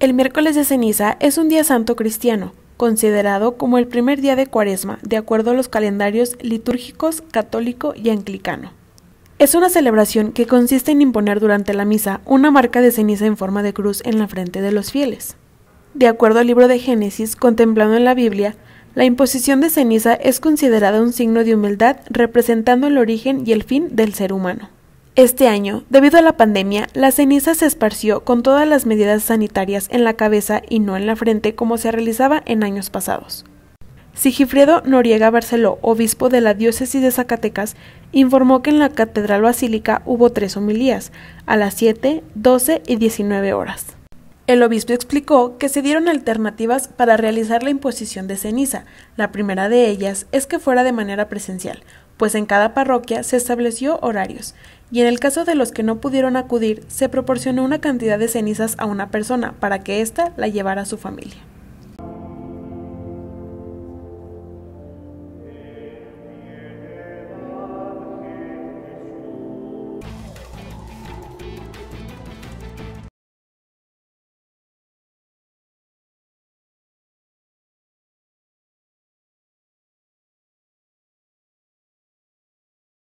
El miércoles de ceniza es un día santo cristiano, considerado como el primer día de cuaresma, de acuerdo a los calendarios litúrgicos católico y anglicano. Es una celebración que consiste en imponer durante la misa una marca de ceniza en forma de cruz en la frente de los fieles. De acuerdo al libro de Génesis contemplado en la Biblia, la imposición de ceniza es considerada un signo de humildad representando el origen y el fin del ser humano. Este año, debido a la pandemia, la ceniza se esparció con todas las medidas sanitarias en la cabeza y no en la frente como se realizaba en años pasados. Sigifredo Noriega Barceló, obispo de la diócesis de Zacatecas, informó que en la Catedral Basílica hubo tres homilías, a las 7, 12 y 19 horas. El obispo explicó que se dieron alternativas para realizar la imposición de ceniza. La primera de ellas es que fuera de manera presencial, pues en cada parroquia se estableció horarios, y en el caso de los que no pudieron acudir, se proporcionó una cantidad de cenizas a una persona para que ésta la llevara a su familia.